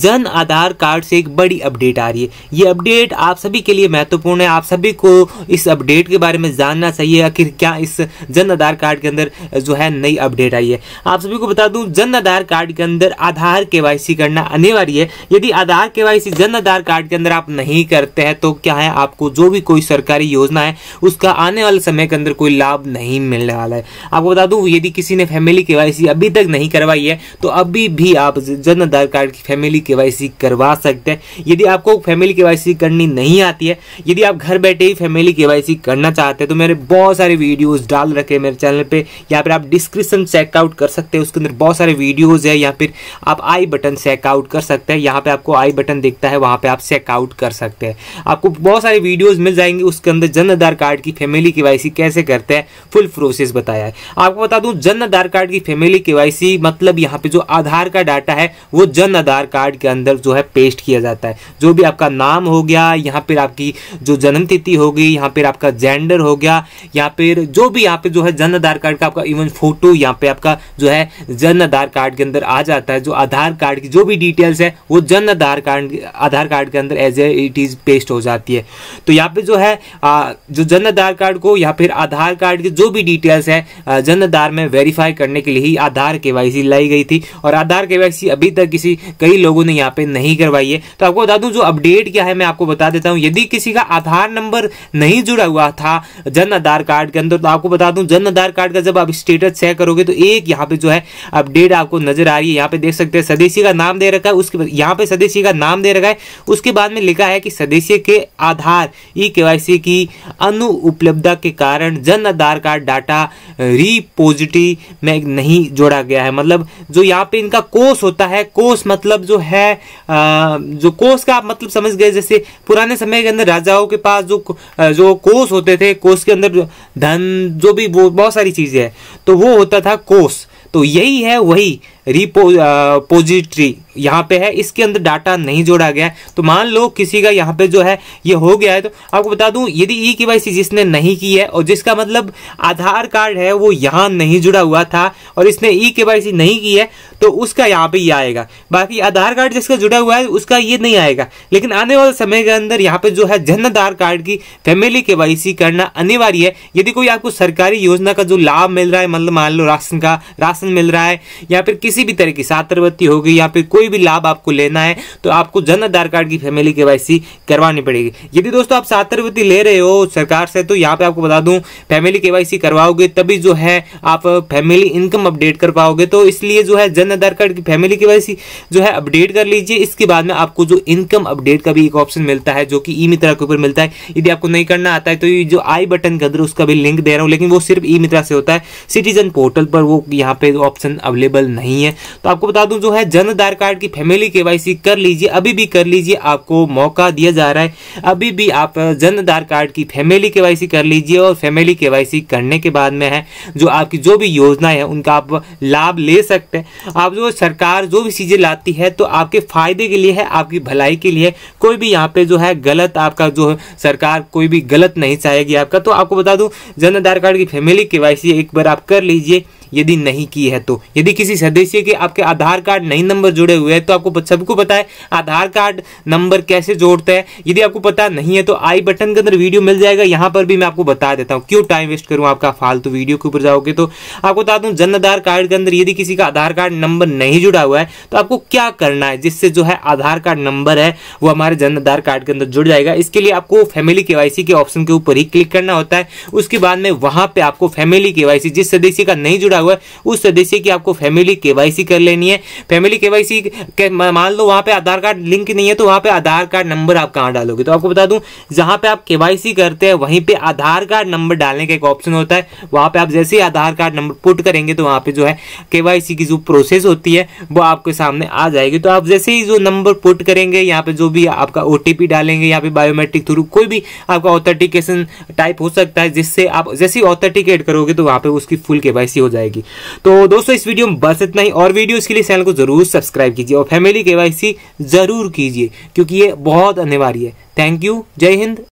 जन आधार कार्ड से एक बड़ी अपडेट आ रही है ये अपडेट आप सभी के लिए महत्वपूर्ण है आप सभी को इस अपडेट के बारे में जानना चाहिए आखिर क्या इस जन आधार कार्ड के अंदर जो है नई अपडेट आई है आप सभी को बता दूं जन आधार कार्ड के अंदर आधार के करना अनिवार्य है यदि आधार के जन आधार कार्ड के अंदर आप नहीं करते हैं तो क्या है आपको जो भी कोई सरकारी योजना है उसका आने वाले समय के अंदर कोई लाभ नहीं मिलने वाला है आपको बता दूं यदि किसी ने फैमिली के अभी तक नहीं करवाई है तो अभी भी आप जन आधार कार्ड की फैमिली के करवा सकते हैं यदि आपको फैमिली के करनी नहीं आती है यदि आप घर बैठे ही फैमिली के करना चाहते हैं तो मेरे बहुत सारे वीडियोज डाल रखे हैं मेरे चैनल पर यहाँ पर आप डिस्क्रिप्शन चेकआउट कर सकते हैं उसके अंदर बहुत सारे वीडियोज है या फिर आप आई बटन चेकआउट कर सकते हैं यहाँ पर आपको आई बटन दिखता है वहाँ पर आप चेकआउट कर सकते हैं आपको बहुत सारे वीडियोज मिल जाएंगे उसके अंदर जन आधार कार्ड की फैमिली के कैसे करते हैं फुल प्रोसेस बताया है आपको बता दूं जन आधार कार्ड की फैमिली केवाईसी मतलब यहाँ पे जो आधार का डाटा है वो जन आधार कार्ड कार्ड के अंदर जो है पेस्ट किया जाता है जो भी आपका नाम हो गया यहाँ पर आपकी जो जन्म तिथि होगी यहाँ पर आपका जेंडर हो गया यहाँ पर जो भी यहाँ पे जो है जन्म आधार कार्ड का आपका इवन फोटो यहाँ पे आपका जो है जन्म आधार कार्ड के अंदर आ जाता है जो आधार कार्ड की जो भी डिटेल्स है वो जन्म आधार कार्ड आधार कार्ड के अंदर as a it is paste हो जाती है तो यहाँ पे जो है जो जन्म आधार कार्ड को या फिर आधार कार्ड की जो भी डिटेल्स है जन्म आधार में वेरीफाई करने के लिए ही आधार के लाई गई थी और आधार के अभी तक किसी कई लोग लोगों ने यहाँ पे नहीं करवाई है तो आपको बता दूं जो अपडेट क्या है मैं आपको बता देता हूँ यदि किसी का आधार नंबर नहीं जुड़ा हुआ था जन आधार कार्ड के अंदर तो आपको बता दूं जन आधार कार्ड का जब आप स्टेटस चेक करोगे तो एक यहाँ पे जो है अपडेट आपको नजर आ रही है यहाँ पे देख सकते हैं सदस्य का नाम दे रखा है उसके यहाँ पे सदस्य का नाम दे रखा है उसके बाद में लिखा है कि सदस्य के आधार ई के की अनुपलब्धता के कारण जन आधार कार्ड डाटा रिपोजिटरी में नहीं जोड़ा गया है मतलब जो यहाँ पे इनका कोष होता है कोष मतलब जो है जो कोष का आप मतलब समझ गए जैसे पुराने समय के अंदर राजाओं के पास जो जो कोष होते थे कोष के अंदर धन जो भी वो बहुत सारी चीजें हैं तो वो होता था कोष तो यही है वही रिपोजिटरी uh, यहाँ पे है इसके अंदर डाटा नहीं जोड़ा गया है तो मान लो किसी का यहाँ पे जो है ये हो गया है तो आपको बता दूं यदि ई के वाई जिसने नहीं की है और जिसका मतलब आधार कार्ड है वो यहाँ नहीं जुड़ा हुआ था और इसने ई के वाई नहीं की है तो उसका यहाँ पे ये आएगा बाकी आधार कार्ड जिसका जुड़ा हुआ है उसका ये नहीं आएगा लेकिन आने वाले समय के अंदर यहाँ पे जो है जन आधार कार्ड की फैमिली के करना अनिवार्य है यदि कोई आपको सरकारी योजना का जो लाभ मिल रहा है मतलब मान लो राशन का राशन मिल रहा है या फिर किसी किसी भी तरह की छात्रवृत्ति होगी या फिर कोई भी लाभ आपको लेना है तो आपको जन आधार कार्ड की फैमिली के करवानी पड़ेगी यदि दोस्तों आप छात्रवृत्ति ले रहे हो सरकार से तो यहाँ पे आपको बता दूं फैमिली के करवाओगे तभी जो है आप फैमिली इनकम अपडेट कर पाओगे तो इसलिए जो है जन आधार कार्ड की फैमिली के जो है अपडेट कर लीजिए इसके बाद में आपको जो इनकम अपडेट का भी एक ऑप्शन मिलता है जो कि ई मित्रा के ऊपर मिलता है यदि आपको नहीं करना आता है तो ये जो आई बटन कदर उसका भी लिंक दे रहा हूँ लेकिन वो सिर्फ ई मित्रा से होता है सिटीजन पोर्टल पर वो यहाँ पे ऑप्शन अवेलेबल नहीं नहीं है तो आपको बता दूं जो है जन आधार कार्ड की फैमिली केवाईसी कर लीजिए अभी भी कर लीजिए आपको मौका दिया जा रहा है अभी भी आप जन आधार कार्ड की फैमिली केवाईसी कर लीजिए और फैमिली केवाईसी करने के बाद में है जो आपकी जो भी योजनाएं हैं उनका आप लाभ ले सकते हैं आप जो सरकार जो भी चीज़ें लाती है तो आपके फायदे के लिए है आपकी भलाई के लिए कोई भी यहाँ पे जो है गलत आपका जो सरकार कोई भी गलत नहीं चाहेगी आपका तो आपको बता दूं जन आधार कार्ड की फैमिली के एक बार आप कर लीजिए यदि नहीं की है तो यदि किसी सदस्य के आपके आधार कार्ड नहीं नंबर जुड़े हुए हैं तो आपको सबको पता है आधार कार्ड नंबर कैसे जोड़ता है यदि आपको पता नहीं है तो आई बटन के अंदर वीडियो मिल जाएगा यहां पर भी मैं आपको बता देता हूँ क्यों टाइम वेस्ट करूं आपका फालतू वीडियो के ऊपर जाओगे तो आपको बता दू जन आधार कार्ड के अंदर यदि किसी का आधार कार्ड नंबर नहीं जुड़ा हुआ है तो आपको क्या करना है जिससे जो है आधार कार्ड नंबर है वो हमारे जन आधार कार्ड के अंदर जुड़ जाएगा इसके लिए आपको फैमिली के के ऑप्शन के ऊपर ही क्लिक करना होता है उसके बाद में वहां पे आपको फैमिली के जिस सदस्य का नहीं जुड़ा लिखा हुआ है उस सदस्य की आपको फैमिली केवाईसी कर लेनी है फैमिली केवाईसी के, मान लो वहां पे आधार कार्ड लिंक नहीं है तो वहां पे आधार कार्ड नंबर आप कहाँ डालोगे तो आपको बता दूं जहाँ पे आप केवाईसी करते हैं वहीं पे आधार कार्ड नंबर डालने का एक ऑप्शन होता है वहाँ पे आप जैसे ही आधार कार्ड नंबर पुट करेंगे तो वहाँ पे जो है केवाईसी की जो प्रोसेस होती है वो आपके सामने आ जाएगी तो आप जैसे ही जो नंबर पुट करेंगे यहाँ पे जो भी आपका ओटीपी डालेंगे यहाँ पे बायोमेट्रिक थ्रू कोई भी आपका ऑथेंटिकेशन टाइप हो सकता है जिससे आप जैसे ही ऑथेंटिकेट करोगे तो वहाँ पे उसकी फुल केवाईसी हो जाएगी जाएगी तो दोस्तों इस वीडियो में बस इतना ही और वीडियो इसके लिए चैनल को जरूर सब्सक्राइब कीजिए और फैमिली के जरूर कीजिए क्योंकि ये बहुत अनिवार्य है थैंक यू जय हिंद